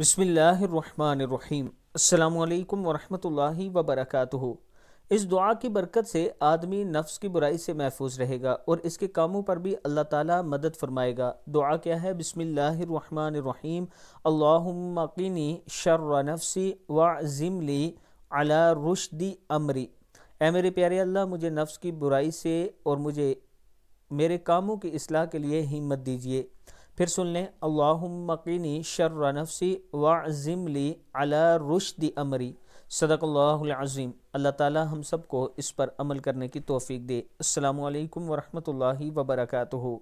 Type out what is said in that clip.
बसमीम् अल्लाम वरहमतुल्लाहि वबरकातुहु इस दुआ की बरकत से आदमी नफ्स की बुराई से महफूज रहेगा और इसके कामों पर भी अल्लाह ताला मदद फरमाएगा दुआ क्या है बसमीम अल्लामकिनी शर्र नफसी व अला रुशदी अमरी ए मेरे प्यारे अल्लाह मुझे नफ्स की बुराई से और मुझे मेरे कामों की असलाह के लिए हिम्मत दीजिए پھر سن لیں اللہ مقینی شر نفسی وعظم لی علی رشد امری صدق اللہ العظیم اللہ تعالی ہم سب کو اس پر عمل کرنے کی توفیق دے السلام علیکم ورحمۃ اللہ وبرکاتہ